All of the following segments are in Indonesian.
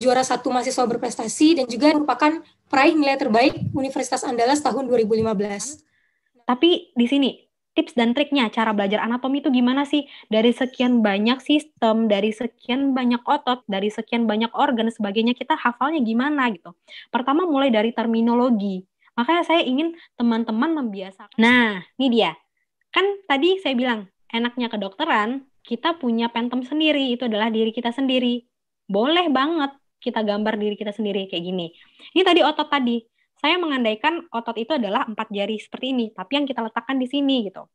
juara satu mahasiswa berprestasi dan juga merupakan peraih nilai terbaik Universitas Andalas tahun 2015. Tapi di sini tips dan triknya cara belajar anatomi itu gimana sih? Dari sekian banyak sistem, dari sekian banyak otot, dari sekian banyak organ sebagainya kita hafalnya gimana gitu. Pertama mulai dari terminologi. Makanya saya ingin teman-teman membiasakan. Nah, ini dia. Kan tadi saya bilang enaknya kedokteran kita punya pentem sendiri itu adalah diri kita sendiri. Boleh banget kita gambar diri kita sendiri kayak gini. Ini tadi otot tadi. Saya mengandaikan otot itu adalah empat jari seperti ini, tapi yang kita letakkan di sini gitu.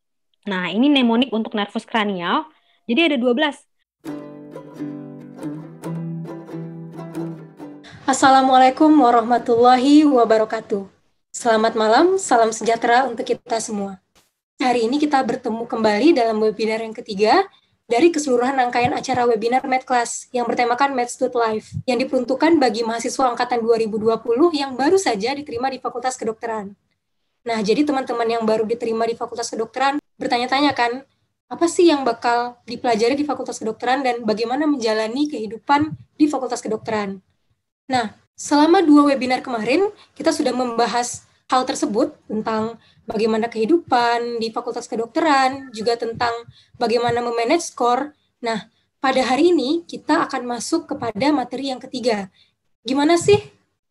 Nah, ini mnemonic untuk nervus kranial. Jadi ada 12. Assalamualaikum warahmatullahi wabarakatuh. Selamat malam, salam sejahtera untuk kita semua. Hari ini kita bertemu kembali dalam webinar yang ketiga dari keseluruhan rangkaian acara webinar MedClass yang bertemakan MedStud Life yang diperuntukkan bagi mahasiswa angkatan 2020 yang baru saja diterima di Fakultas Kedokteran. Nah, jadi teman-teman yang baru diterima di Fakultas Kedokteran bertanya-tanya kan, apa sih yang bakal dipelajari di Fakultas Kedokteran dan bagaimana menjalani kehidupan di Fakultas Kedokteran. Nah, selama dua webinar kemarin, kita sudah membahas hal tersebut tentang bagaimana kehidupan di Fakultas Kedokteran, juga tentang bagaimana memanage skor. Nah, pada hari ini kita akan masuk kepada materi yang ketiga. Gimana sih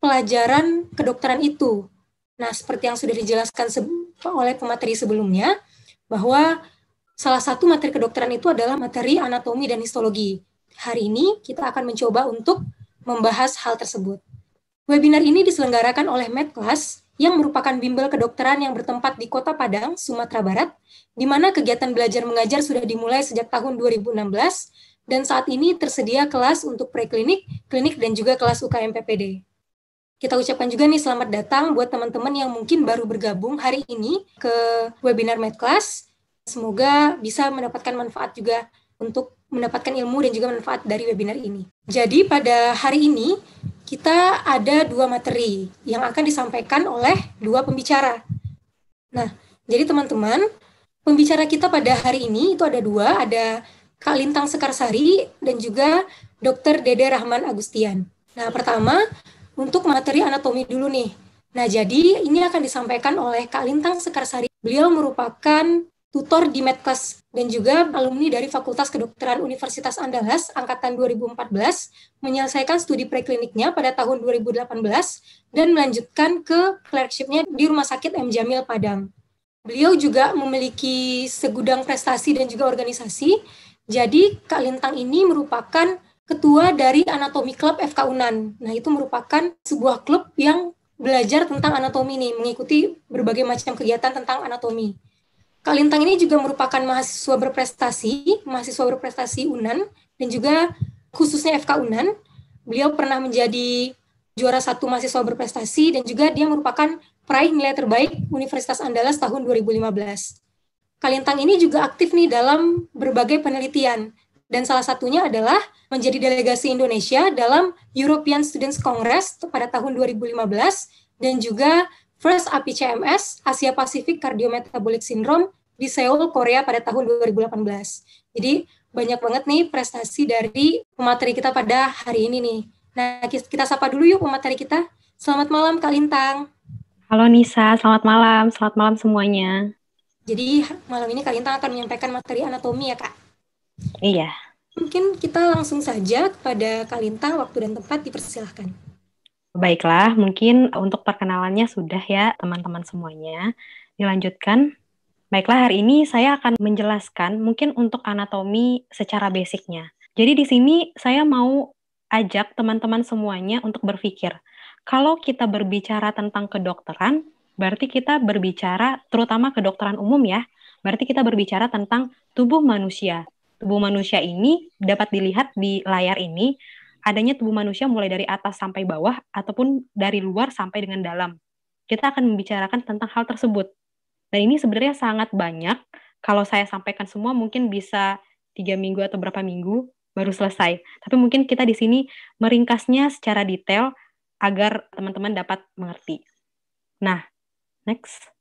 pelajaran kedokteran itu? Nah, seperti yang sudah dijelaskan oleh pemateri sebelumnya, bahwa salah satu materi kedokteran itu adalah materi anatomi dan histologi. Hari ini kita akan mencoba untuk membahas hal tersebut. Webinar ini diselenggarakan oleh MedClass yang merupakan bimbel kedokteran yang bertempat di Kota Padang, Sumatera Barat, di mana kegiatan belajar mengajar sudah dimulai sejak tahun 2016 dan saat ini tersedia kelas untuk preklinik, klinik dan juga kelas UKM PPD. Kita ucapkan juga nih selamat datang buat teman-teman yang mungkin baru bergabung hari ini ke webinar MedClass. Semoga bisa mendapatkan manfaat juga untuk mendapatkan ilmu dan juga manfaat dari webinar ini. Jadi pada hari ini kita ada dua materi yang akan disampaikan oleh dua pembicara. Nah, jadi teman-teman, pembicara kita pada hari ini itu ada dua, ada Kak Lintang Sekarsari dan juga Dr. Dede Rahman Agustian. Nah, pertama untuk materi anatomi dulu nih. Nah, jadi ini akan disampaikan oleh Kak Lintang Sekarsari. Beliau merupakan tutor di Medkes dan juga alumni dari Fakultas Kedokteran Universitas Andalas angkatan 2014 menyelesaikan studi prekliniknya pada tahun 2018 dan melanjutkan ke clerkshipnya di Rumah Sakit M Jamil Padang. Beliau juga memiliki segudang prestasi dan juga organisasi. Jadi Kak Lintang ini merupakan ketua dari Anatomi Club FK Unan. Nah, itu merupakan sebuah klub yang belajar tentang anatomi ini, mengikuti berbagai macam kegiatan tentang anatomi. Kalintang ini juga merupakan mahasiswa berprestasi, mahasiswa berprestasi UNAN dan juga khususnya FK UNAN. Beliau pernah menjadi juara satu mahasiswa berprestasi dan juga dia merupakan peraih nilai terbaik Universitas Andalas tahun 2015. Kalintang ini juga aktif nih dalam berbagai penelitian dan salah satunya adalah menjadi delegasi Indonesia dalam European Students Congress pada tahun 2015 dan juga First APCMS Asia Pacific Cardiometabolic Syndrome di Seoul, Korea pada tahun 2018. Jadi banyak banget nih prestasi dari pemateri kita pada hari ini nih. Nah, kita sapa dulu yuk pemateri kita. Selamat malam Kak Lintang. Halo Nisa, selamat malam. Selamat malam semuanya. Jadi malam ini Kak Lintang akan menyampaikan materi anatomi ya Kak? Iya. Mungkin kita langsung saja kepada Kak Lintang, waktu dan tempat dipersilahkan. Baiklah, mungkin untuk perkenalannya sudah ya teman-teman semuanya. Dilanjutkan. Baiklah, hari ini saya akan menjelaskan mungkin untuk anatomi secara basicnya. Jadi di sini saya mau ajak teman-teman semuanya untuk berpikir. Kalau kita berbicara tentang kedokteran, berarti kita berbicara terutama kedokteran umum ya, berarti kita berbicara tentang tubuh manusia. Tubuh manusia ini dapat dilihat di layar ini adanya tubuh manusia mulai dari atas sampai bawah ataupun dari luar sampai dengan dalam. Kita akan membicarakan tentang hal tersebut. Dan ini sebenarnya sangat banyak. Kalau saya sampaikan semua mungkin bisa tiga minggu atau berapa minggu baru selesai. Tapi mungkin kita di sini meringkasnya secara detail agar teman-teman dapat mengerti. Nah, next.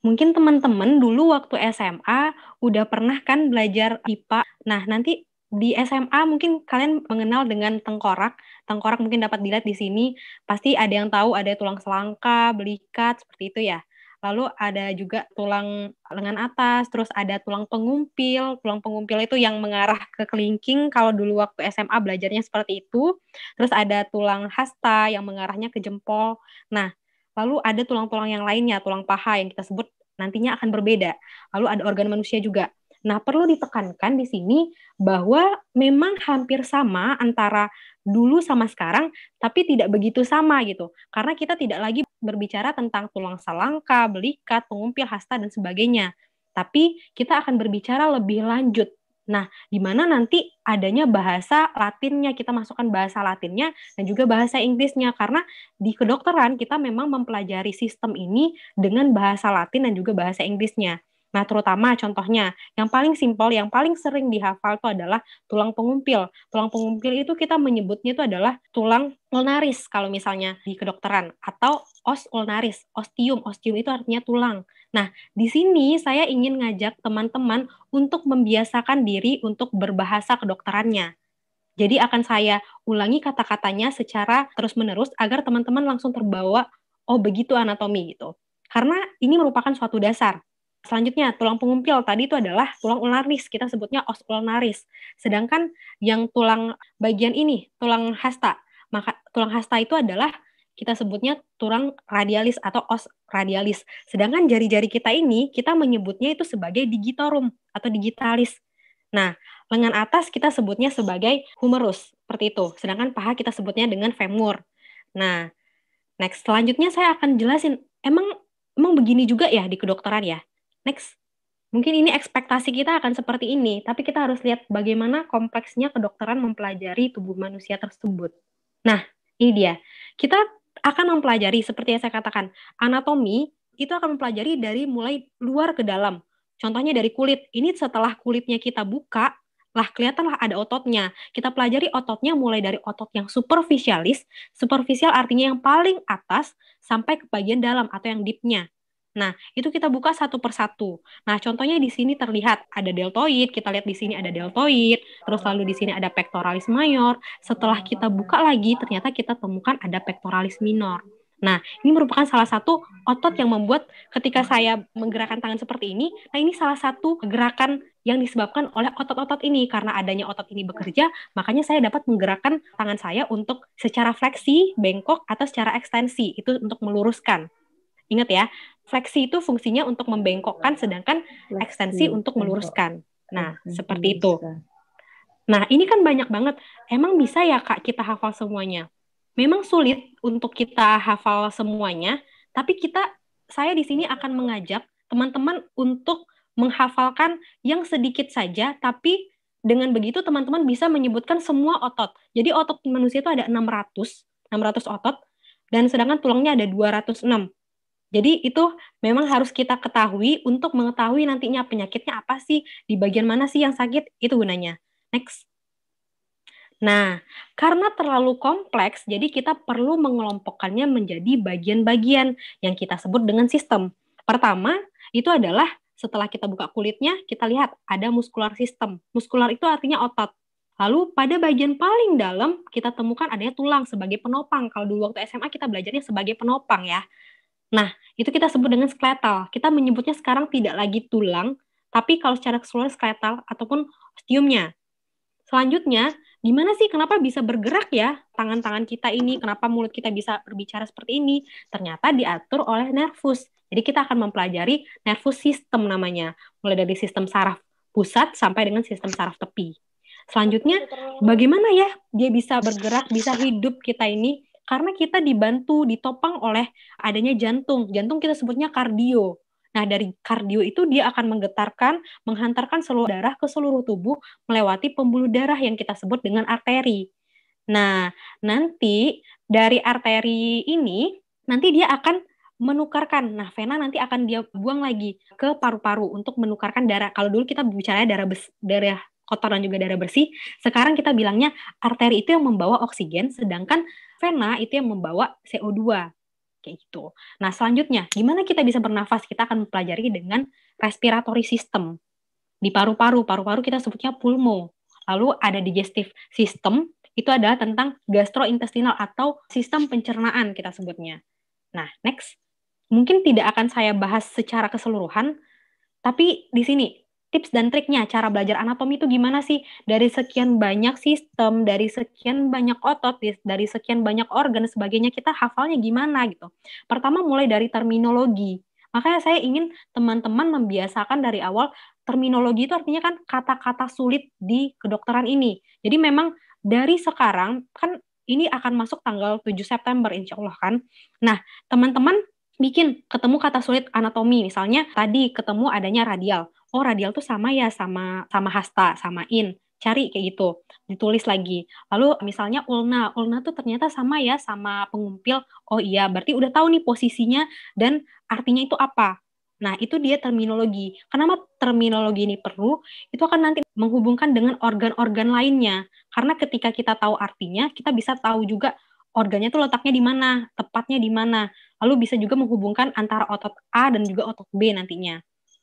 Mungkin teman-teman dulu waktu SMA udah pernah kan belajar IPA. Nah, nanti di SMA mungkin kalian mengenal dengan tengkorak. Tengkorak mungkin dapat dilihat di sini. Pasti ada yang tahu ada tulang selangka, belikat, seperti itu ya. Lalu ada juga tulang lengan atas, terus ada tulang pengumpil. Tulang pengumpil itu yang mengarah ke kelingking kalau dulu waktu SMA belajarnya seperti itu. Terus ada tulang hasta yang mengarahnya ke jempol. Nah, lalu ada tulang-tulang yang lainnya, tulang paha yang kita sebut nantinya akan berbeda. Lalu ada organ manusia juga. Nah, perlu ditekankan di sini bahwa memang hampir sama antara dulu sama sekarang, tapi tidak begitu sama gitu. Karena kita tidak lagi berbicara tentang tulang selangka, belikat, pengumpil, hasta, dan sebagainya. Tapi kita akan berbicara lebih lanjut. Nah, di mana nanti adanya bahasa Latinnya, kita masukkan bahasa Latinnya dan juga bahasa Inggrisnya. Karena di kedokteran kita memang mempelajari sistem ini dengan bahasa Latin dan juga bahasa Inggrisnya. Nah, terutama contohnya yang paling simpel, yang paling sering dihafal itu adalah tulang pengumpil. Tulang pengumpil itu kita menyebutnya itu adalah tulang ulnaris kalau misalnya di kedokteran atau os ulnaris, ostium. Ostium itu artinya tulang. Nah, di sini saya ingin ngajak teman-teman untuk membiasakan diri untuk berbahasa kedokterannya. Jadi akan saya ulangi kata-katanya secara terus-menerus agar teman-teman langsung terbawa, oh begitu anatomi gitu. Karena ini merupakan suatu dasar Selanjutnya, tulang pengumpil tadi itu adalah tulang ulnaris, kita sebutnya os ulnaris. Sedangkan yang tulang bagian ini, tulang hasta, maka tulang hasta itu adalah kita sebutnya tulang radialis atau os radialis. Sedangkan jari-jari kita ini, kita menyebutnya itu sebagai digitorum atau digitalis. Nah, lengan atas kita sebutnya sebagai humerus, seperti itu. Sedangkan paha kita sebutnya dengan femur. Nah, next selanjutnya saya akan jelasin, emang emang begini juga ya di kedokteran ya? next mungkin ini ekspektasi kita akan seperti ini, tapi kita harus lihat bagaimana kompleksnya kedokteran mempelajari tubuh manusia tersebut. Nah, ini dia. Kita akan mempelajari seperti yang saya katakan, anatomi itu akan mempelajari dari mulai luar ke dalam. Contohnya dari kulit. Ini setelah kulitnya kita buka, lah kelihatanlah ada ototnya. Kita pelajari ototnya mulai dari otot yang superficialis, superficial artinya yang paling atas sampai ke bagian dalam atau yang deepnya. Nah, itu kita buka satu persatu. Nah, contohnya di sini terlihat ada deltoid, kita lihat di sini ada deltoid, terus lalu di sini ada pectoralis mayor. Setelah kita buka lagi, ternyata kita temukan ada pectoralis minor. Nah, ini merupakan salah satu otot yang membuat ketika saya menggerakkan tangan seperti ini, nah ini salah satu gerakan yang disebabkan oleh otot-otot ini. Karena adanya otot ini bekerja, makanya saya dapat menggerakkan tangan saya untuk secara fleksi, bengkok, atau secara ekstensi. Itu untuk meluruskan. Ingat ya, fleksi itu fungsinya untuk membengkokkan iya. sedangkan fleksi, ekstensi untuk meluruskan. Nah, seperti itu. Nah, ini kan banyak banget. Emang bisa ya Kak kita hafal semuanya? Memang sulit untuk kita hafal semuanya, tapi kita saya di sini akan mengajak teman-teman untuk menghafalkan yang sedikit saja tapi dengan begitu teman-teman bisa menyebutkan semua otot. Jadi otot manusia itu ada 600, 600 otot dan sedangkan tulangnya ada 206. Jadi itu memang harus kita ketahui untuk mengetahui nantinya penyakitnya apa sih, di bagian mana sih yang sakit, itu gunanya. Next. Nah, karena terlalu kompleks, jadi kita perlu mengelompokkannya menjadi bagian-bagian yang kita sebut dengan sistem. Pertama, itu adalah setelah kita buka kulitnya, kita lihat ada muskular sistem. Muskular itu artinya otot. Lalu pada bagian paling dalam kita temukan adanya tulang sebagai penopang. Kalau dulu waktu SMA kita belajarnya sebagai penopang ya. Nah, itu kita sebut dengan skeletal. Kita menyebutnya sekarang tidak lagi tulang, tapi kalau secara keseluruhan skeletal ataupun ostiumnya. Selanjutnya, gimana sih kenapa bisa bergerak ya tangan-tangan kita ini? Kenapa mulut kita bisa berbicara seperti ini? Ternyata diatur oleh nervus. Jadi kita akan mempelajari nervus sistem namanya, mulai dari sistem saraf pusat sampai dengan sistem saraf tepi. Selanjutnya, bagaimana ya dia bisa bergerak, bisa hidup kita ini? Karena kita dibantu, ditopang oleh adanya jantung. Jantung kita sebutnya kardio. Nah, dari kardio itu dia akan menggetarkan, menghantarkan seluruh darah ke seluruh tubuh melewati pembuluh darah yang kita sebut dengan arteri. Nah, nanti dari arteri ini nanti dia akan menukarkan. Nah, vena nanti akan dia buang lagi ke paru-paru untuk menukarkan darah. Kalau dulu kita bicara darah bes, darah kotor dan juga darah bersih. Sekarang kita bilangnya arteri itu yang membawa oksigen, sedangkan vena itu yang membawa CO2. Kayak gitu. Nah, selanjutnya, gimana kita bisa bernafas? Kita akan mempelajari dengan respiratory system. Di paru-paru, paru-paru kita sebutnya pulmo. Lalu ada digestive system, itu adalah tentang gastrointestinal atau sistem pencernaan kita sebutnya. Nah, next. Mungkin tidak akan saya bahas secara keseluruhan, tapi di sini tips dan triknya cara belajar anatomi itu gimana sih dari sekian banyak sistem dari sekian banyak otot dari sekian banyak organ sebagainya kita hafalnya gimana gitu pertama mulai dari terminologi makanya saya ingin teman-teman membiasakan dari awal terminologi itu artinya kan kata-kata sulit di kedokteran ini jadi memang dari sekarang kan ini akan masuk tanggal 7 September insya Allah kan. Nah, teman-teman bikin ketemu kata sulit anatomi misalnya tadi ketemu adanya radial oh radial tuh sama ya sama sama hasta, sama in. Cari kayak gitu, ditulis lagi. Lalu misalnya ulna, ulna tuh ternyata sama ya sama pengumpil. Oh iya, berarti udah tahu nih posisinya dan artinya itu apa. Nah, itu dia terminologi. Kenapa terminologi ini perlu? Itu akan nanti menghubungkan dengan organ-organ lainnya. Karena ketika kita tahu artinya, kita bisa tahu juga organnya tuh letaknya di mana, tepatnya di mana. Lalu bisa juga menghubungkan antara otot A dan juga otot B nantinya.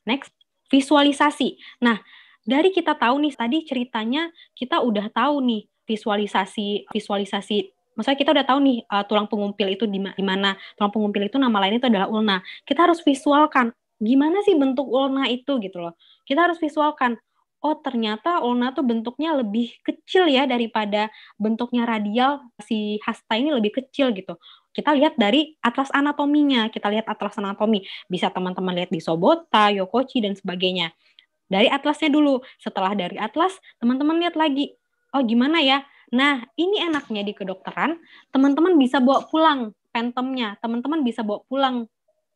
Next visualisasi. Nah, dari kita tahu nih tadi ceritanya kita udah tahu nih visualisasi visualisasi maksudnya kita udah tahu nih uh, tulang pengumpil itu di mana tulang pengumpil itu nama lain itu adalah ulna kita harus visualkan gimana sih bentuk ulna itu gitu loh kita harus visualkan oh ternyata ulna tuh bentuknya lebih kecil ya daripada bentuknya radial si hasta ini lebih kecil gitu kita lihat dari atlas anatominya, kita lihat atlas anatomi. Bisa teman-teman lihat di Sobota, Yokochi, dan sebagainya. Dari atlasnya dulu. Setelah dari atlas, teman-teman lihat lagi. Oh, gimana ya? Nah, ini enaknya di kedokteran, teman-teman bisa bawa pulang pentemnya. Teman-teman bisa bawa pulang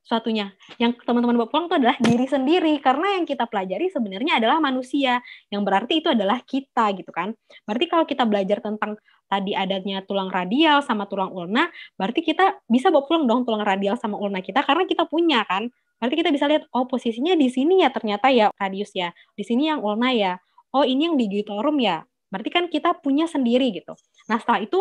suatunya. Yang teman-teman bawa pulang itu adalah diri sendiri karena yang kita pelajari sebenarnya adalah manusia yang berarti itu adalah kita gitu kan. Berarti kalau kita belajar tentang tadi adanya tulang radial sama tulang ulna, berarti kita bisa bawa pulang dong tulang radial sama ulna kita karena kita punya kan. Berarti kita bisa lihat oh posisinya di sini ya ternyata ya radius ya. Di sini yang ulna ya. Oh ini yang digitorum ya. Berarti kan kita punya sendiri gitu. Nah setelah itu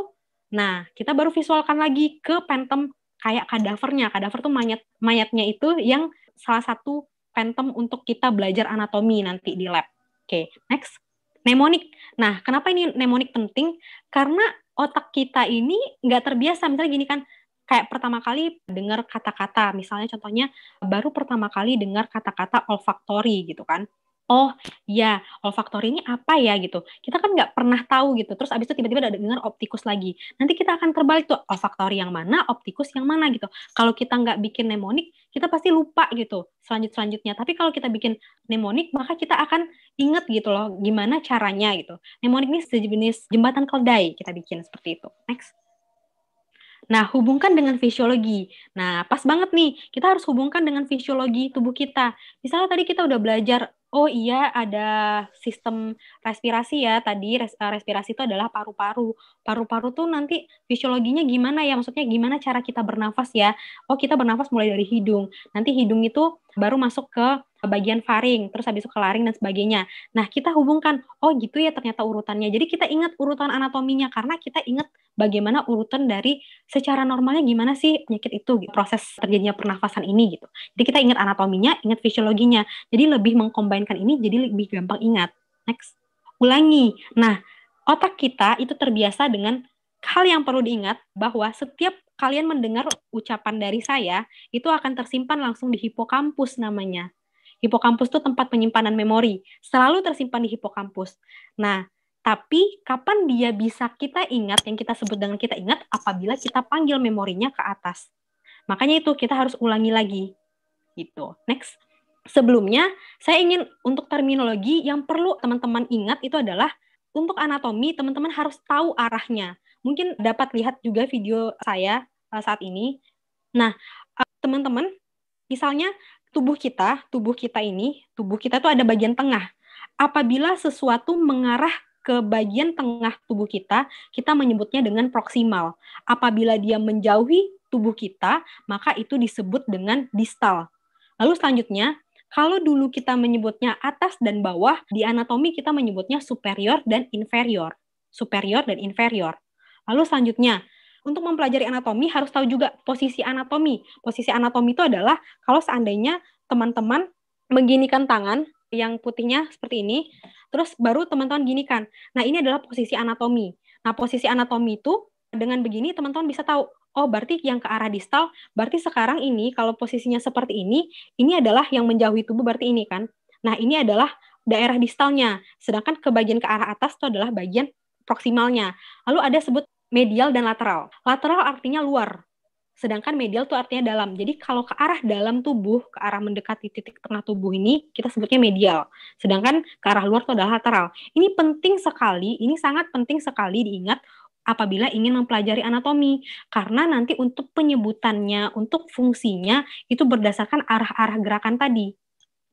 Nah, kita baru visualkan lagi ke phantom kayak kadavernya. Kadaver tuh mayat mayatnya itu yang salah satu phantom untuk kita belajar anatomi nanti di lab. Oke, okay, next. mnemonic Nah, kenapa ini mnemonic penting? Karena otak kita ini nggak terbiasa. Misalnya gini kan, kayak pertama kali dengar kata-kata, misalnya contohnya baru pertama kali dengar kata-kata olfaktori gitu kan oh ya olfaktori ini apa ya gitu kita kan nggak pernah tahu gitu terus abis itu tiba-tiba ada dengar optikus lagi nanti kita akan terbalik tuh olfaktori oh, yang mana optikus yang mana gitu kalau kita nggak bikin mnemonik kita pasti lupa gitu selanjut selanjutnya tapi kalau kita bikin mnemonik maka kita akan inget gitu loh gimana caranya gitu mnemonik ini sejenis jembatan keldai kita bikin seperti itu next Nah, hubungkan dengan fisiologi. Nah, pas banget nih, kita harus hubungkan dengan fisiologi tubuh kita. Misalnya tadi kita udah belajar oh iya ada sistem respirasi ya tadi res, eh, respirasi itu adalah paru-paru. Paru-paru tuh nanti fisiologinya gimana ya? Maksudnya gimana cara kita bernafas ya? Oh, kita bernafas mulai dari hidung. Nanti hidung itu baru masuk ke bagian faring, terus habis itu ke laring dan sebagainya. Nah, kita hubungkan, oh gitu ya ternyata urutannya. Jadi kita ingat urutan anatominya karena kita ingat bagaimana urutan dari secara normalnya gimana sih penyakit itu, gitu. proses terjadinya pernafasan ini gitu. Jadi kita ingat anatominya, ingat fisiologinya. Jadi lebih mengkombinkan ini jadi lebih gampang ingat. Next, ulangi. Nah, otak kita itu terbiasa dengan hal yang perlu diingat bahwa setiap kalian mendengar ucapan dari saya, itu akan tersimpan langsung di hipokampus namanya. Hipokampus itu tempat penyimpanan memori, selalu tersimpan di hipokampus. Nah, tapi kapan dia bisa kita ingat yang kita sebut dengan kita ingat apabila kita panggil memorinya ke atas. Makanya itu kita harus ulangi lagi. Gitu. Next. Sebelumnya, saya ingin untuk terminologi yang perlu teman-teman ingat itu adalah untuk anatomi teman-teman harus tahu arahnya mungkin dapat lihat juga video saya eh, saat ini. Nah, eh, teman-teman, misalnya tubuh kita, tubuh kita ini, tubuh kita itu ada bagian tengah. Apabila sesuatu mengarah ke bagian tengah tubuh kita, kita menyebutnya dengan proksimal. Apabila dia menjauhi tubuh kita, maka itu disebut dengan distal. Lalu selanjutnya, kalau dulu kita menyebutnya atas dan bawah, di anatomi kita menyebutnya superior dan inferior. Superior dan inferior. Lalu selanjutnya, untuk mempelajari anatomi harus tahu juga posisi anatomi. Posisi anatomi itu adalah kalau seandainya teman-teman mengginikan tangan yang putihnya seperti ini, terus baru teman-teman ginikan. Nah, ini adalah posisi anatomi. Nah, posisi anatomi itu dengan begini teman-teman bisa tahu oh berarti yang ke arah distal berarti sekarang ini kalau posisinya seperti ini ini adalah yang menjauhi tubuh berarti ini kan nah ini adalah daerah distalnya sedangkan ke bagian ke arah atas itu adalah bagian proksimalnya. Lalu ada sebut medial dan lateral. Lateral artinya luar, sedangkan medial itu artinya dalam. Jadi kalau ke arah dalam tubuh, ke arah mendekati titik tengah tubuh ini kita sebutnya medial. Sedangkan ke arah luar itu adalah lateral. Ini penting sekali, ini sangat penting sekali diingat apabila ingin mempelajari anatomi karena nanti untuk penyebutannya, untuk fungsinya itu berdasarkan arah-arah gerakan tadi.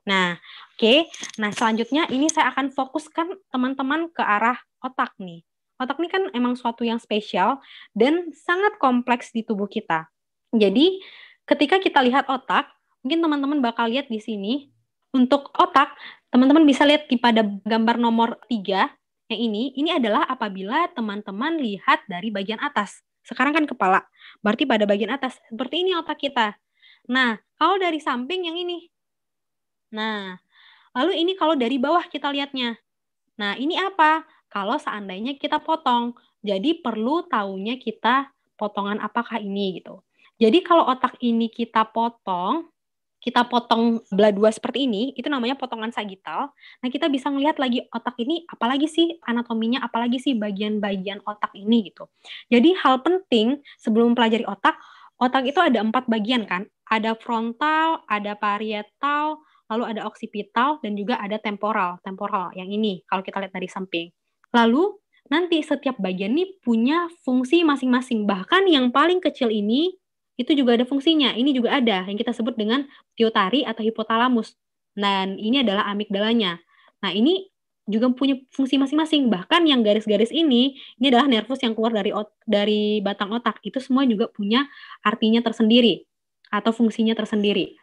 Nah, oke. Okay. Nah, selanjutnya ini saya akan fokuskan teman-teman ke arah otak nih. Otak ini kan emang suatu yang spesial dan sangat kompleks di tubuh kita. Jadi, ketika kita lihat otak, mungkin teman-teman bakal lihat di sini, untuk otak, teman-teman bisa lihat di pada gambar nomor 3 yang ini, ini adalah apabila teman-teman lihat dari bagian atas. Sekarang kan kepala, berarti pada bagian atas. Seperti ini otak kita. Nah, kalau dari samping yang ini. Nah, lalu ini kalau dari bawah kita lihatnya. Nah, ini apa? kalau seandainya kita potong. Jadi perlu tahunya kita potongan apakah ini gitu. Jadi kalau otak ini kita potong, kita potong belah dua seperti ini, itu namanya potongan sagital. Nah, kita bisa melihat lagi otak ini, apalagi sih anatominya, apalagi sih bagian-bagian otak ini gitu. Jadi hal penting sebelum pelajari otak, otak itu ada empat bagian kan. Ada frontal, ada parietal, lalu ada oksipital, dan juga ada temporal. Temporal yang ini, kalau kita lihat dari samping. Lalu nanti setiap bagian ini punya fungsi masing-masing. Bahkan yang paling kecil ini itu juga ada fungsinya. Ini juga ada yang kita sebut dengan tiotari atau hipotalamus. Dan ini adalah amigdalanya. Nah, ini juga punya fungsi masing-masing. Bahkan yang garis-garis ini ini adalah nervus yang keluar dari ot dari batang otak. Itu semua juga punya artinya tersendiri atau fungsinya tersendiri.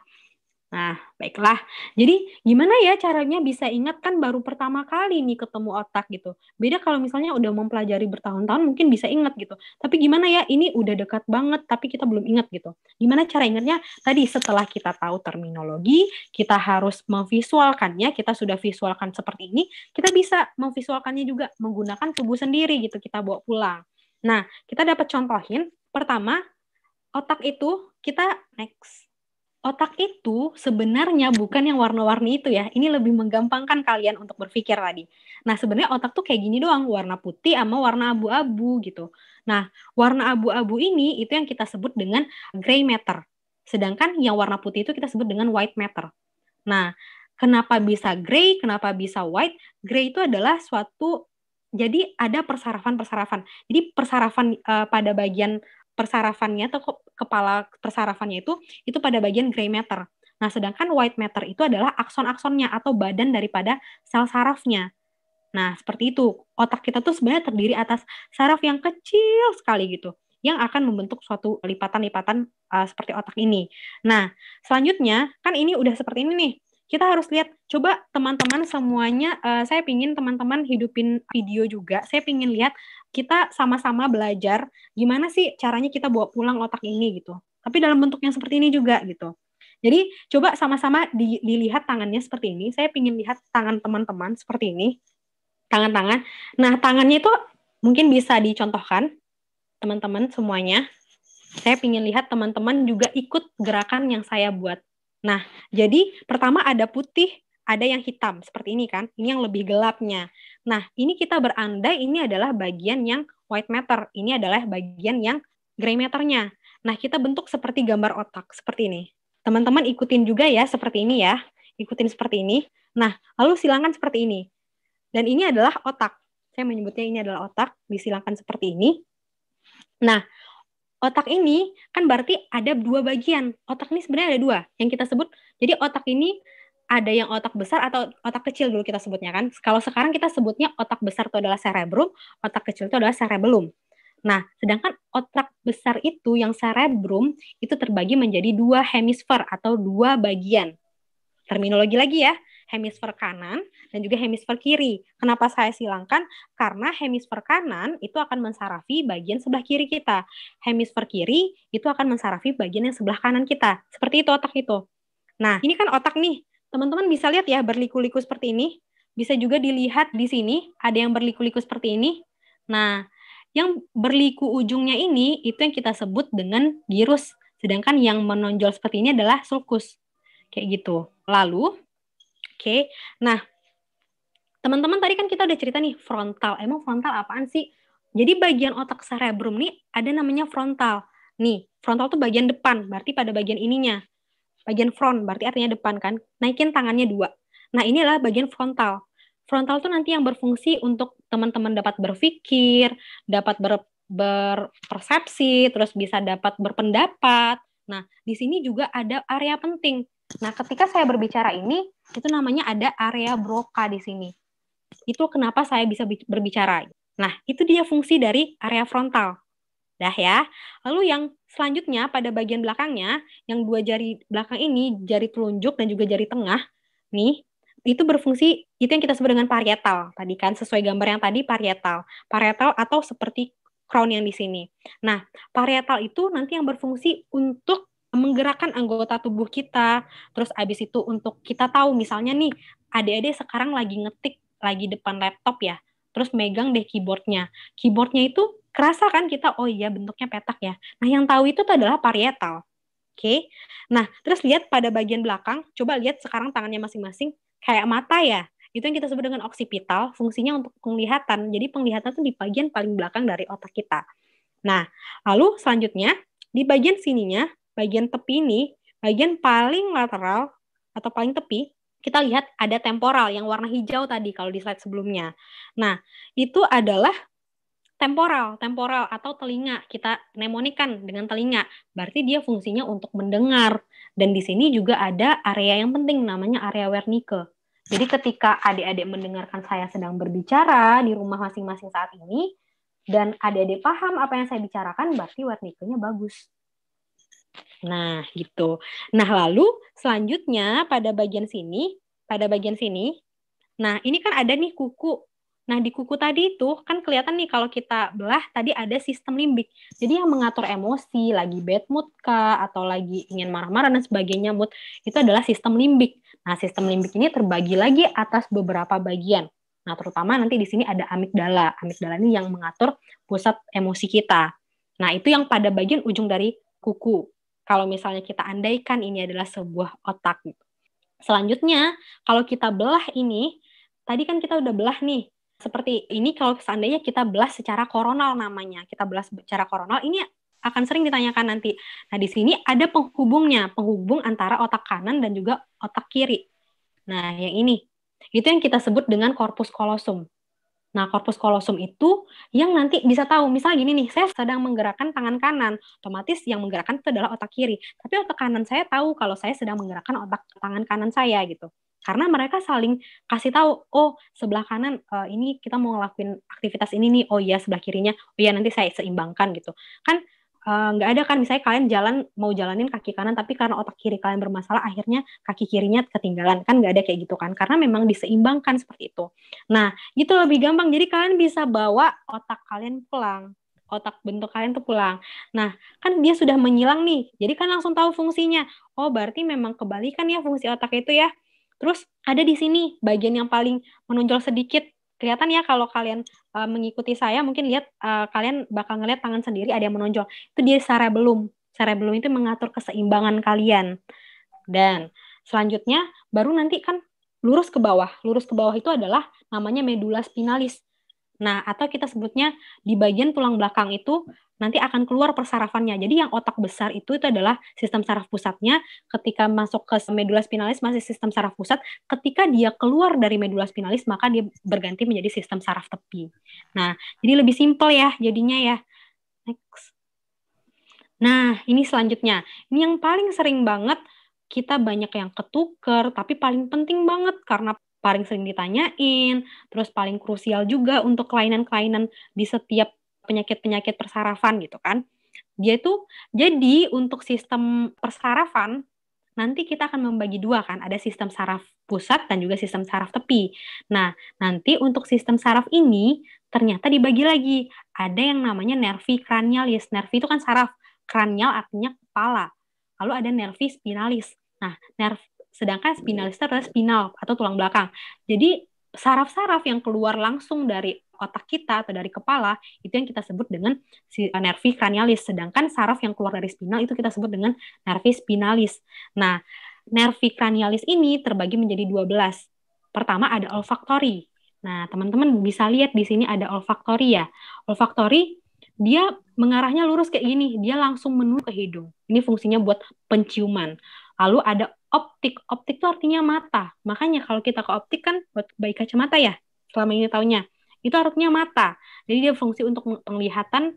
Nah, baiklah. Jadi, gimana ya caranya bisa ingat kan baru pertama kali nih ketemu otak gitu. Beda kalau misalnya udah mempelajari bertahun-tahun mungkin bisa ingat gitu. Tapi gimana ya ini udah dekat banget tapi kita belum ingat gitu. Gimana cara ingatnya? Tadi setelah kita tahu terminologi, kita harus memvisualkannya, kita sudah visualkan seperti ini, kita bisa memvisualkannya juga menggunakan tubuh sendiri gitu kita bawa pulang. Nah, kita dapat contohin pertama otak itu kita next otak itu sebenarnya bukan yang warna-warni itu ya. Ini lebih menggampangkan kalian untuk berpikir tadi. Nah, sebenarnya otak tuh kayak gini doang, warna putih sama warna abu-abu gitu. Nah, warna abu-abu ini itu yang kita sebut dengan gray matter. Sedangkan yang warna putih itu kita sebut dengan white matter. Nah, kenapa bisa gray, kenapa bisa white? Gray itu adalah suatu jadi ada persarafan-persarafan. Jadi persarafan uh, pada bagian persarafannya atau kepala persarafannya itu itu pada bagian gray matter. Nah, sedangkan white matter itu adalah akson-aksonnya atau badan daripada sel sarafnya. Nah, seperti itu. Otak kita tuh sebenarnya terdiri atas saraf yang kecil sekali gitu yang akan membentuk suatu lipatan-lipatan uh, seperti otak ini. Nah, selanjutnya kan ini udah seperti ini nih kita harus lihat coba teman-teman semuanya uh, saya pingin teman-teman hidupin video juga saya pingin lihat kita sama-sama belajar gimana sih caranya kita bawa pulang otak ini gitu tapi dalam bentuk yang seperti ini juga gitu jadi coba sama-sama di, dilihat tangannya seperti ini saya pingin lihat tangan teman-teman seperti ini tangan-tangan nah tangannya itu mungkin bisa dicontohkan teman-teman semuanya saya ingin lihat teman-teman juga ikut gerakan yang saya buat. Nah, jadi pertama ada putih, ada yang hitam seperti ini kan. Ini yang lebih gelapnya. Nah, ini kita berandai ini adalah bagian yang white matter. Ini adalah bagian yang gray matternya. Nah, kita bentuk seperti gambar otak seperti ini. Teman-teman ikutin juga ya seperti ini ya. Ikutin seperti ini. Nah, lalu silangkan seperti ini. Dan ini adalah otak. Saya menyebutnya ini adalah otak, disilangkan seperti ini. Nah, otak ini kan berarti ada dua bagian. Otak ini sebenarnya ada dua yang kita sebut. Jadi otak ini ada yang otak besar atau otak kecil dulu kita sebutnya kan. Kalau sekarang kita sebutnya otak besar itu adalah cerebrum, otak kecil itu adalah cerebellum. Nah, sedangkan otak besar itu yang cerebrum itu terbagi menjadi dua hemisfer atau dua bagian. Terminologi lagi ya hemisfer kanan dan juga hemisfer kiri. Kenapa saya silangkan? Karena hemisfer kanan itu akan mensarafi bagian sebelah kiri kita. Hemisfer kiri itu akan mensarafi bagian yang sebelah kanan kita. Seperti itu otak itu. Nah, ini kan otak nih. Teman-teman bisa lihat ya berliku-liku seperti ini. Bisa juga dilihat di sini ada yang berliku-liku seperti ini. Nah, yang berliku ujungnya ini itu yang kita sebut dengan gyrus. Sedangkan yang menonjol seperti ini adalah sulcus. Kayak gitu. Lalu, Oke. Nah, teman-teman tadi kan kita udah cerita nih frontal. Emang frontal apaan sih? Jadi bagian otak cerebrum nih ada namanya frontal. Nih, frontal tuh bagian depan, berarti pada bagian ininya. Bagian front, berarti artinya depan kan. Naikin tangannya dua. Nah, inilah bagian frontal. Frontal tuh nanti yang berfungsi untuk teman-teman dapat berpikir, dapat ber, berpersepsi, terus bisa dapat berpendapat. Nah, di sini juga ada area penting. Nah, ketika saya berbicara ini, itu namanya ada area Broca di sini. Itu kenapa saya bisa berbicara. Nah, itu dia fungsi dari area frontal. Dah ya. Lalu yang selanjutnya pada bagian belakangnya, yang dua jari belakang ini, jari telunjuk dan juga jari tengah, nih, itu berfungsi, itu yang kita sebut dengan parietal. Tadi kan sesuai gambar yang tadi, parietal. Parietal atau seperti crown yang di sini. Nah, parietal itu nanti yang berfungsi untuk menggerakkan anggota tubuh kita. Terus abis itu untuk kita tahu misalnya nih adik-adik sekarang lagi ngetik lagi depan laptop ya. Terus megang deh keyboardnya. Keyboardnya itu kerasa kan kita oh iya bentuknya petak ya. Nah yang tahu itu adalah parietal. Oke. Okay? Nah terus lihat pada bagian belakang. Coba lihat sekarang tangannya masing-masing kayak mata ya. Itu yang kita sebut dengan oksipital. Fungsinya untuk penglihatan. Jadi penglihatan itu di bagian paling belakang dari otak kita. Nah lalu selanjutnya di bagian sininya bagian tepi ini, bagian paling lateral atau paling tepi, kita lihat ada temporal yang warna hijau tadi kalau di slide sebelumnya. Nah, itu adalah temporal, temporal atau telinga. Kita mnemonikan dengan telinga. Berarti dia fungsinya untuk mendengar. Dan di sini juga ada area yang penting namanya area Wernicke. Jadi ketika adik-adik mendengarkan saya sedang berbicara di rumah masing-masing saat ini dan adik-adik paham apa yang saya bicarakan, berarti Wernicke-nya bagus. Nah, gitu. Nah, lalu selanjutnya pada bagian sini, pada bagian sini, nah ini kan ada nih kuku. Nah, di kuku tadi itu kan kelihatan nih kalau kita belah tadi ada sistem limbik. Jadi yang mengatur emosi, lagi bad mood kah, atau lagi ingin marah-marah dan sebagainya mood, itu adalah sistem limbik. Nah, sistem limbik ini terbagi lagi atas beberapa bagian. Nah, terutama nanti di sini ada amigdala. Amigdala ini yang mengatur pusat emosi kita. Nah, itu yang pada bagian ujung dari kuku kalau misalnya kita andaikan ini adalah sebuah otak. Selanjutnya, kalau kita belah ini, tadi kan kita udah belah nih, seperti ini kalau seandainya kita belah secara koronal namanya, kita belah secara koronal, ini akan sering ditanyakan nanti. Nah, di sini ada penghubungnya, penghubung antara otak kanan dan juga otak kiri. Nah, yang ini, itu yang kita sebut dengan korpus kolosum. Nah, korpus kolosum itu yang nanti bisa tahu, misalnya gini nih, saya sedang menggerakkan tangan kanan, otomatis yang menggerakkan itu adalah otak kiri. Tapi otak kanan saya tahu kalau saya sedang menggerakkan otak tangan kanan saya gitu. Karena mereka saling kasih tahu, oh sebelah kanan uh, ini kita mau ngelakuin aktivitas ini nih, oh iya sebelah kirinya, oh iya nanti saya seimbangkan gitu. Kan Eh, nggak uh, ada kan misalnya kalian jalan mau jalanin kaki kanan tapi karena otak kiri kalian bermasalah akhirnya kaki kirinya ketinggalan kan nggak ada kayak gitu kan karena memang diseimbangkan seperti itu nah gitu lebih gampang jadi kalian bisa bawa otak kalian pulang otak bentuk kalian tuh pulang nah kan dia sudah menyilang nih jadi kan langsung tahu fungsinya oh berarti memang kebalikan ya fungsi otak itu ya terus ada di sini bagian yang paling menonjol sedikit kelihatan ya kalau kalian uh, mengikuti saya mungkin lihat uh, kalian bakal ngelihat tangan sendiri ada yang menonjol. Itu dia cerebellum. Cerebellum itu mengatur keseimbangan kalian. Dan selanjutnya baru nanti kan lurus ke bawah. Lurus ke bawah itu adalah namanya medula spinalis. Nah, atau kita sebutnya di bagian tulang belakang itu nanti akan keluar persarafannya. Jadi yang otak besar itu itu adalah sistem saraf pusatnya. Ketika masuk ke medula spinalis masih sistem saraf pusat. Ketika dia keluar dari medula spinalis maka dia berganti menjadi sistem saraf tepi. Nah, jadi lebih simpel ya jadinya ya. Next. Nah, ini selanjutnya. Ini yang paling sering banget kita banyak yang ketuker, tapi paling penting banget karena paling sering ditanyain, terus paling krusial juga untuk kelainan-kelainan di setiap penyakit-penyakit persarafan gitu kan. Dia itu jadi untuk sistem persarafan nanti kita akan membagi dua kan, ada sistem saraf pusat dan juga sistem saraf tepi. Nah, nanti untuk sistem saraf ini ternyata dibagi lagi. Ada yang namanya nervi cranialis. Nervi itu kan saraf, kranial artinya kepala. Lalu ada nervi spinalis. Nah, nerv sedangkan spinalis itu adalah spinal atau tulang belakang. Jadi saraf-saraf yang keluar langsung dari otak kita atau dari kepala itu yang kita sebut dengan eh, nervi cranialis sedangkan saraf yang keluar dari spinal itu kita sebut dengan nervi spinalis nah nervi cranialis ini terbagi menjadi 12 pertama ada olfaktori nah teman-teman bisa lihat di sini ada olfaktori ya olfaktori dia mengarahnya lurus kayak gini dia langsung menuju ke hidung ini fungsinya buat penciuman lalu ada optik. Optik itu artinya mata. Makanya kalau kita ke optik kan buat baik kacamata ya, selama ini taunya itu artinya mata. Jadi dia fungsi untuk penglihatan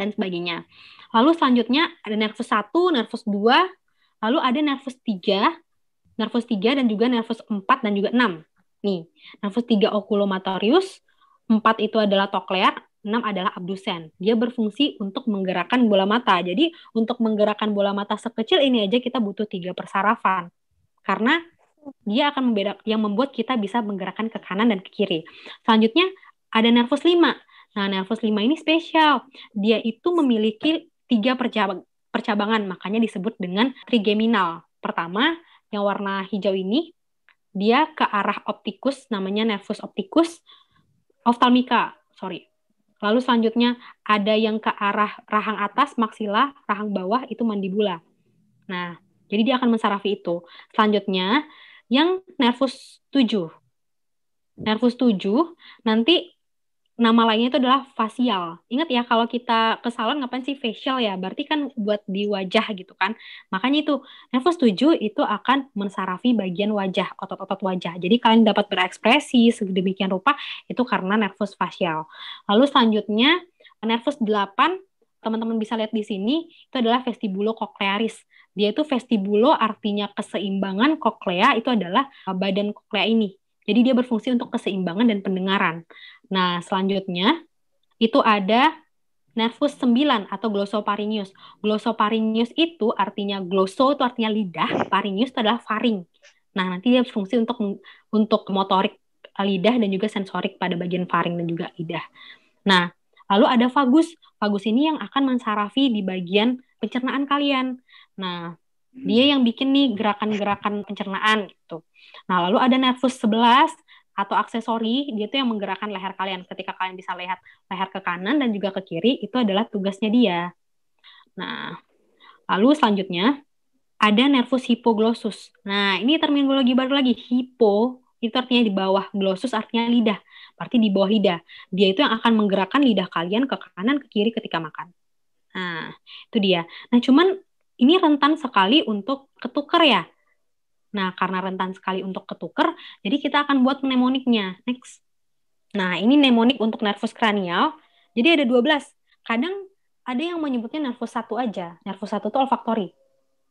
dan sebagainya. Lalu selanjutnya ada nervus 1, nervus 2, lalu ada nervus 3, nervus 3 dan juga nervus 4 dan juga 6. Nih, nervus 3 oculomotorius, 4 itu adalah toklear, 6 adalah abdusen. Dia berfungsi untuk menggerakkan bola mata. Jadi untuk menggerakkan bola mata sekecil ini aja kita butuh tiga persarafan. Karena dia akan membeda yang membuat kita bisa menggerakkan ke kanan dan ke kiri. Selanjutnya ada nervus 5. Nah, nervus 5 ini spesial. Dia itu memiliki tiga percabangan, makanya disebut dengan trigeminal. Pertama, yang warna hijau ini, dia ke arah optikus, namanya nervus optikus, oftalmika, sorry. Lalu selanjutnya, ada yang ke arah rahang atas, maksila, rahang bawah, itu mandibula. Nah, jadi dia akan mensarafi itu. Selanjutnya, yang nervus 7. Nervus 7 nanti nama lainnya itu adalah facial. Ingat ya kalau kita ke salon ngapain sih facial ya? Berarti kan buat di wajah gitu kan. Makanya itu nervous 7 itu akan mensarafi bagian wajah, otot-otot wajah. Jadi kalian dapat berekspresi sedemikian rupa itu karena nervous facial. Lalu selanjutnya nervous 8 teman-teman bisa lihat di sini itu adalah vestibulo koklearis. Dia itu vestibulo artinya keseimbangan koklea itu adalah eh, badan koklea ini jadi dia berfungsi untuk keseimbangan dan pendengaran. Nah, selanjutnya itu ada nervus 9 atau glossoparinius. Glossoparinius itu artinya glosso itu artinya lidah, parinius itu adalah faring. Nah, nanti dia berfungsi untuk untuk motorik eh, lidah dan juga sensorik pada bagian faring dan juga lidah. Nah, lalu ada vagus. Vagus ini yang akan mensarafi di bagian pencernaan kalian. Nah, dia hmm. yang bikin nih gerakan-gerakan pencernaan gitu. Nah, lalu ada nervus 11 atau aksesori, dia tuh yang menggerakkan leher kalian. Ketika kalian bisa lihat leher ke kanan dan juga ke kiri, itu adalah tugasnya dia. Nah, lalu selanjutnya ada nervus hipoglosus. Nah, ini terminologi baru lagi, hipo itu artinya di bawah, glossus artinya lidah, berarti di bawah lidah. Dia itu yang akan menggerakkan lidah kalian ke kanan, ke kiri ketika makan. Nah, itu dia. Nah, cuman ini rentan sekali untuk ketuker ya. Nah, karena rentan sekali untuk ketuker, jadi kita akan buat mnemoniknya. Next. Nah, ini mnemonik untuk nervus kranial. Jadi ada 12. Kadang ada yang menyebutnya nervus 1 aja. Nervus 1 itu olfaktori.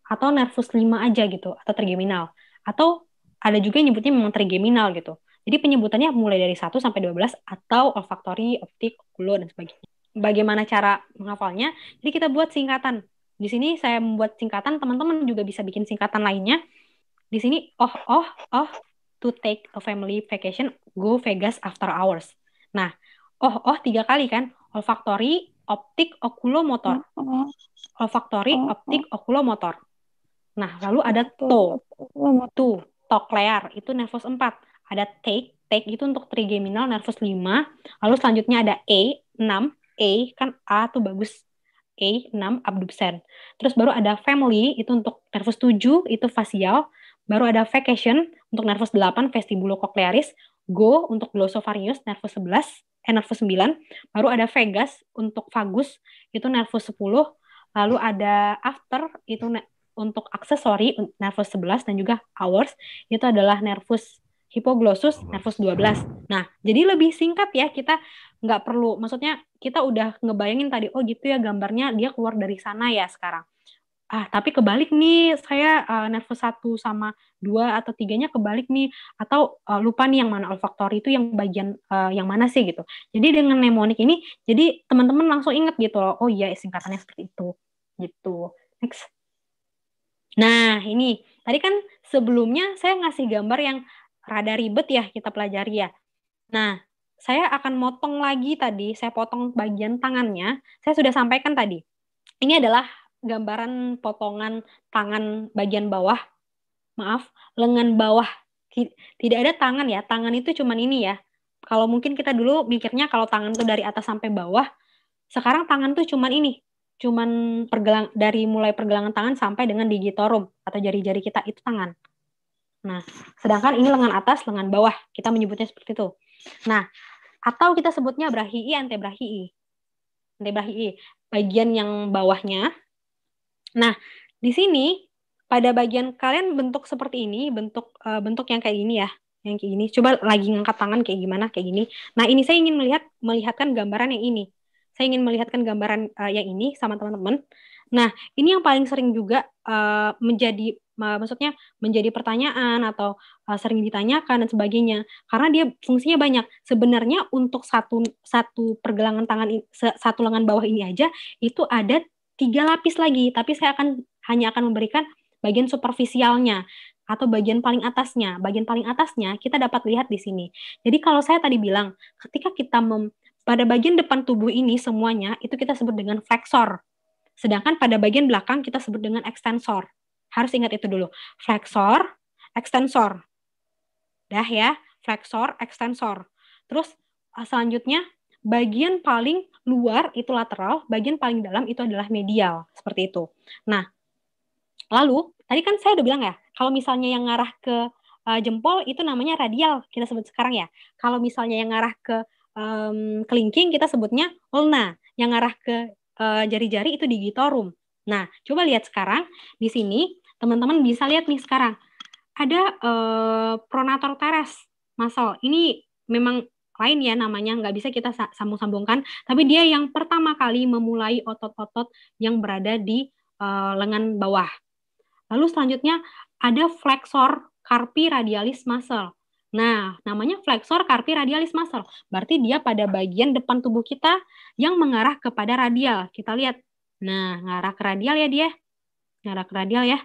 Atau nervus 5 aja gitu, atau trigeminal. Atau ada juga yang nyebutnya memang trigeminal gitu. Jadi penyebutannya mulai dari 1 sampai 12 atau olfaktori, optik, kulo dan sebagainya. Bagaimana cara menghafalnya? Jadi kita buat singkatan di sini saya membuat singkatan, teman-teman juga bisa bikin singkatan lainnya. Di sini, oh, oh, oh, to take a family vacation, go Vegas after hours. Nah, oh, oh, tiga kali kan, olfaktori, optik, okulomotor. Oh, oh. Olfaktori, oh, optik, okulomotor. Nah, lalu ada to, to, clear itu nervous 4. Ada take, take itu untuk trigeminal nervous 5. Lalu selanjutnya ada e, 6, e kan A tuh bagus A6 abducens. Terus baru ada family itu untuk nervus 7 itu fasial, baru ada vacation untuk nervus 8 vestibulo cochlearis, go untuk glossopharyngeus nervus 11, eh nervus 9, baru ada vagus untuk vagus itu nervus 10, lalu ada after itu untuk aksesori nervus 11 dan juga hours itu adalah nervus hipoglossus nervus 12. Nah, jadi lebih singkat ya kita nggak perlu maksudnya kita udah ngebayangin tadi oh gitu ya gambarnya dia keluar dari sana ya sekarang ah tapi kebalik nih saya uh, nervous satu sama dua atau tiganya kebalik nih atau uh, lupa nih yang mana olfaktor itu yang bagian uh, yang mana sih gitu jadi dengan mnemonic ini jadi teman-teman langsung inget gitu loh oh iya singkatannya seperti itu gitu next nah ini tadi kan sebelumnya saya ngasih gambar yang rada ribet ya kita pelajari ya nah saya akan motong lagi tadi, saya potong bagian tangannya. Saya sudah sampaikan tadi. Ini adalah gambaran potongan tangan bagian bawah. Maaf, lengan bawah. Tidak ada tangan ya. Tangan itu cuman ini ya. Kalau mungkin kita dulu mikirnya kalau tangan itu dari atas sampai bawah, sekarang tangan tuh cuman ini. Cuman pergelang dari mulai pergelangan tangan sampai dengan digitorum atau jari-jari kita itu tangan. Nah, sedangkan ini lengan atas, lengan bawah. Kita menyebutnya seperti itu. Nah, atau kita sebutnya brahii antebrahii. Antebrahii bagian yang bawahnya. Nah, di sini pada bagian kalian bentuk seperti ini, bentuk uh, bentuk yang kayak gini ya, yang kayak gini. Coba lagi ngangkat tangan kayak gimana, kayak gini. Nah, ini saya ingin melihat melihatkan gambaran yang ini. Saya ingin melihatkan gambaran uh, yang ini sama teman-teman. Nah, ini yang paling sering juga uh, menjadi maksudnya menjadi pertanyaan atau uh, sering ditanyakan dan sebagainya karena dia fungsinya banyak sebenarnya untuk satu satu pergelangan tangan satu lengan bawah ini aja itu ada tiga lapis lagi tapi saya akan hanya akan memberikan bagian superficialnya atau bagian paling atasnya bagian paling atasnya kita dapat lihat di sini jadi kalau saya tadi bilang ketika kita mem, pada bagian depan tubuh ini semuanya itu kita sebut dengan flexor, sedangkan pada bagian belakang kita sebut dengan extensor. Harus ingat itu dulu. Flexor, extensor. Dah ya, flexor, extensor. Terus eh, selanjutnya bagian paling luar itu lateral, bagian paling dalam itu adalah medial, seperti itu. Nah, lalu tadi kan saya udah bilang ya, kalau misalnya yang ngarah ke uh, jempol itu namanya radial, kita sebut sekarang ya. Kalau misalnya yang ngarah ke um, kelingking kita sebutnya ulna, yang ngarah ke eh, jari-jari uh, jari -jari itu digitorum. Nah, coba lihat sekarang di sini teman-teman bisa lihat nih sekarang ada eh, pronator teres masal ini memang lain ya namanya nggak bisa kita sambung-sambungkan tapi dia yang pertama kali memulai otot-otot yang berada di eh, lengan bawah lalu selanjutnya ada flexor carpi radialis muscle Nah, namanya flexor carpi radialis muscle. Berarti dia pada bagian depan tubuh kita yang mengarah kepada radial. Kita lihat. Nah, ngarah ke radial ya dia. Ngarah ke radial ya.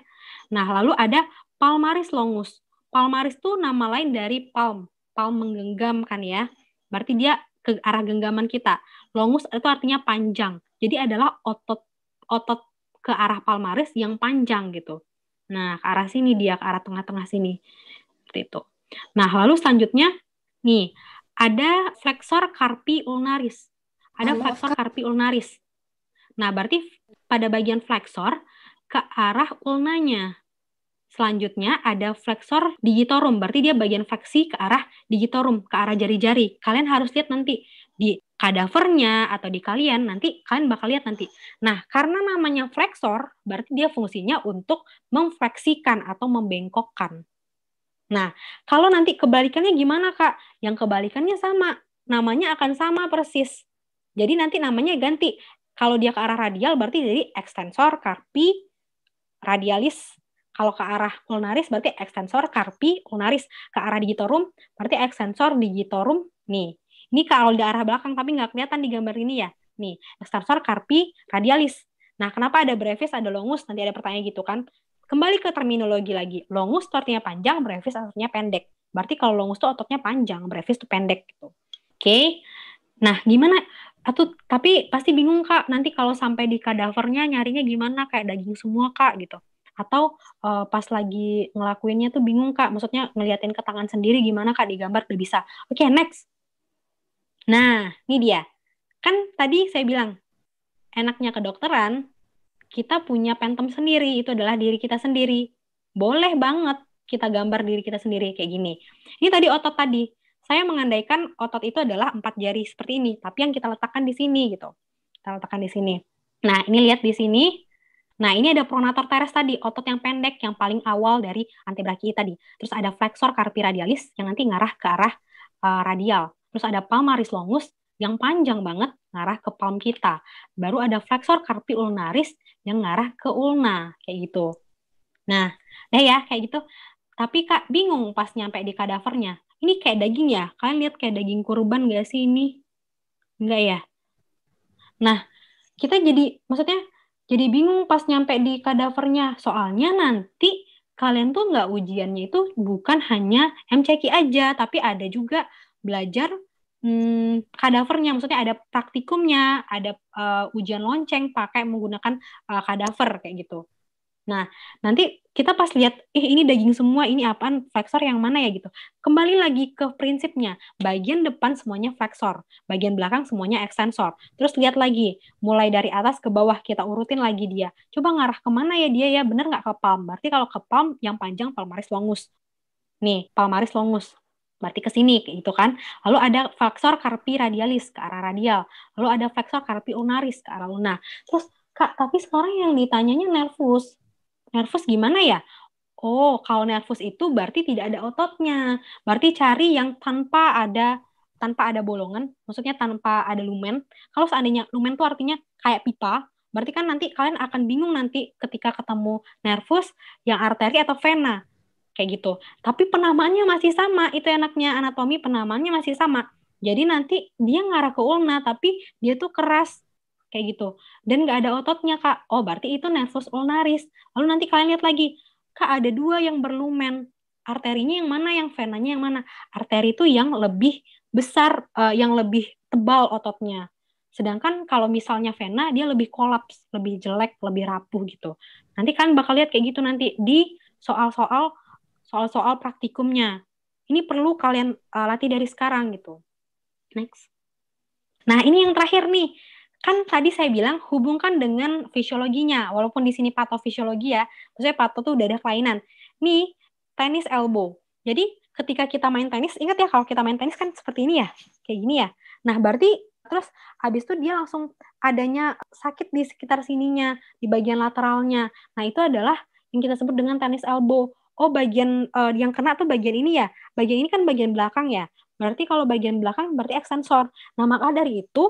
Nah, lalu ada palmaris longus. Palmaris itu nama lain dari palm. Palm menggenggam kan ya. Berarti dia ke arah genggaman kita. Longus itu artinya panjang. Jadi adalah otot otot ke arah palmaris yang panjang gitu. Nah, ke arah sini dia, ke arah tengah-tengah sini. Seperti itu. Nah, lalu selanjutnya nih, ada flexor carpi ulnaris. Ada Halo, flexor carpi ulnaris. Nah, berarti pada bagian flexor ke arah ulnanya. Selanjutnya ada flexor digitorum, berarti dia bagian fleksi ke arah digitorum, ke arah jari-jari. Kalian harus lihat nanti di kadavernya atau di kalian, nanti kalian bakal lihat nanti. Nah, karena namanya flexor, berarti dia fungsinya untuk memfleksikan atau membengkokkan. Nah, kalau nanti kebalikannya gimana, Kak? Yang kebalikannya sama, namanya akan sama persis. Jadi nanti namanya ganti. Kalau dia ke arah radial, berarti jadi extensor karpi, radialis, kalau ke arah ulnaris berarti extensor carpi ulnaris. Ke arah digitorum berarti extensor digitorum nih. Ini kalau di arah belakang tapi nggak kelihatan di gambar ini ya. Nih, extensor carpi radialis. Nah, kenapa ada brevis, ada longus? Nanti ada pertanyaan gitu kan. Kembali ke terminologi lagi. Longus itu artinya panjang, brevis artinya pendek. Berarti kalau longus itu ototnya panjang, brevis itu pendek gitu. Oke. Okay? Nah, gimana atau tapi pasti bingung kak nanti kalau sampai di kadavernya nyarinya gimana kayak daging semua kak gitu atau uh, pas lagi ngelakuinnya tuh bingung kak maksudnya ngeliatin ke tangan sendiri gimana kak digambar udah bisa oke okay, next nah ini dia kan tadi saya bilang enaknya kedokteran kita punya pentem sendiri itu adalah diri kita sendiri boleh banget kita gambar diri kita sendiri kayak gini ini tadi otot tadi saya mengandaikan otot itu adalah empat jari seperti ini tapi yang kita letakkan di sini gitu kita letakkan di sini nah ini lihat di sini Nah, ini ada pronator teres tadi, otot yang pendek yang paling awal dari antebrachii tadi. Terus ada flexor carpi radialis yang nanti ngarah ke arah uh, radial. Terus ada palmaris longus yang panjang banget ngarah ke palm kita. Baru ada flexor carpi ulnaris yang ngarah ke ulna, kayak gitu. Nah, deh ya kayak gitu. Tapi Kak bingung pas nyampe di kadavernya. Ini kayak daging ya? Kalian lihat kayak daging kurban gak sih ini? Enggak ya? Nah, kita jadi maksudnya jadi bingung pas nyampe di kadavernya. Soalnya nanti kalian tuh nggak ujiannya itu bukan hanya MCQ aja, tapi ada juga belajar hmm, kadavernya, maksudnya ada praktikumnya, ada uh, ujian lonceng pakai menggunakan uh, kadaver kayak gitu. Nah, nanti kita pas lihat eh ini daging semua ini apaan Flexor yang mana ya gitu kembali lagi ke prinsipnya bagian depan semuanya flexor, bagian belakang semuanya extensor. terus lihat lagi mulai dari atas ke bawah kita urutin lagi dia coba ngarah kemana ya dia ya bener nggak ke palm berarti kalau ke palm yang panjang palmaris longus nih palmaris longus berarti ke sini gitu kan. Lalu ada flexor carpi radialis ke arah radial. Lalu ada flexor carpi ulnaris ke arah ulna. Terus Kak, tapi sekarang yang ditanyanya nervus nervous gimana ya? Oh, kalau nervous itu berarti tidak ada ototnya. Berarti cari yang tanpa ada tanpa ada bolongan, maksudnya tanpa ada lumen. Kalau seandainya lumen itu artinya kayak pipa, berarti kan nanti kalian akan bingung nanti ketika ketemu nervus yang arteri atau vena kayak gitu. Tapi penamaannya masih sama, itu enaknya anatomi penamaannya masih sama. Jadi nanti dia ngarah ke ulna, tapi dia tuh keras kayak gitu dan nggak ada ototnya kak oh berarti itu nasus ulnaris lalu nanti kalian lihat lagi kak ada dua yang berlumen arterinya yang mana yang venanya yang mana arteri itu yang lebih besar uh, yang lebih tebal ototnya sedangkan kalau misalnya vena dia lebih kolaps lebih jelek lebih rapuh gitu nanti kan bakal lihat kayak gitu nanti di soal-soal soal-soal praktikumnya ini perlu kalian uh, latih dari sekarang gitu next nah ini yang terakhir nih kan tadi saya bilang hubungkan dengan fisiologinya, walaupun di sini patofisiologi ya, maksudnya pato tuh udah ada kelainan. Nih, tenis elbow. Jadi ketika kita main tenis, ingat ya kalau kita main tenis kan seperti ini ya, kayak gini ya. Nah, berarti terus habis itu dia langsung adanya sakit di sekitar sininya, di bagian lateralnya. Nah, itu adalah yang kita sebut dengan tenis elbow. Oh, bagian uh, yang kena tuh bagian ini ya. Bagian ini kan bagian belakang ya. Berarti kalau bagian belakang berarti extensor Nah, maka dari itu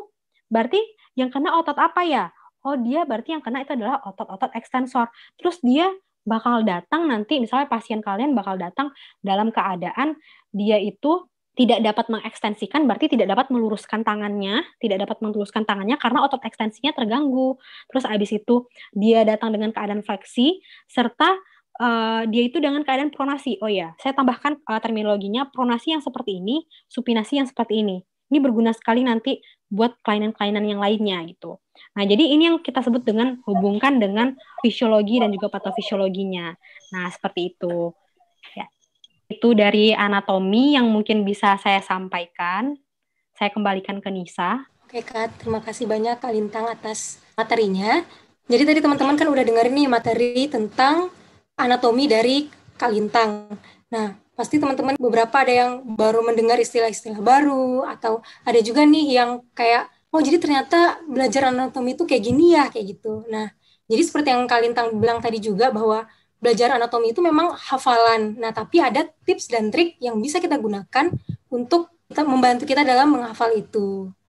berarti yang kena otot apa ya? Oh dia berarti yang kena itu adalah otot-otot ekstensor. Terus dia bakal datang nanti misalnya pasien kalian bakal datang dalam keadaan dia itu tidak dapat mengekstensikan berarti tidak dapat meluruskan tangannya, tidak dapat meluruskan tangannya karena otot ekstensinya terganggu. Terus abis itu dia datang dengan keadaan fleksi serta uh, dia itu dengan keadaan pronasi. Oh ya, saya tambahkan uh, terminologinya pronasi yang seperti ini, supinasi yang seperti ini. Ini berguna sekali nanti buat kelainan-kelainan yang lainnya gitu. Nah, jadi ini yang kita sebut dengan hubungkan dengan fisiologi dan juga patofisiologinya. Nah, seperti itu. Ya. Itu dari anatomi yang mungkin bisa saya sampaikan. Saya kembalikan ke Nisa. Oke, Kak. Terima kasih banyak Kak Lintang atas materinya. Jadi tadi teman-teman kan udah dengar nih materi tentang anatomi dari Kak Lintang. Nah, pasti teman-teman beberapa ada yang baru mendengar istilah-istilah baru atau ada juga nih yang kayak oh jadi ternyata belajar anatomi itu kayak gini ya kayak gitu. Nah, jadi seperti yang Kalintang bilang tadi juga bahwa belajar anatomi itu memang hafalan. Nah, tapi ada tips dan trik yang bisa kita gunakan untuk kita membantu kita dalam menghafal itu.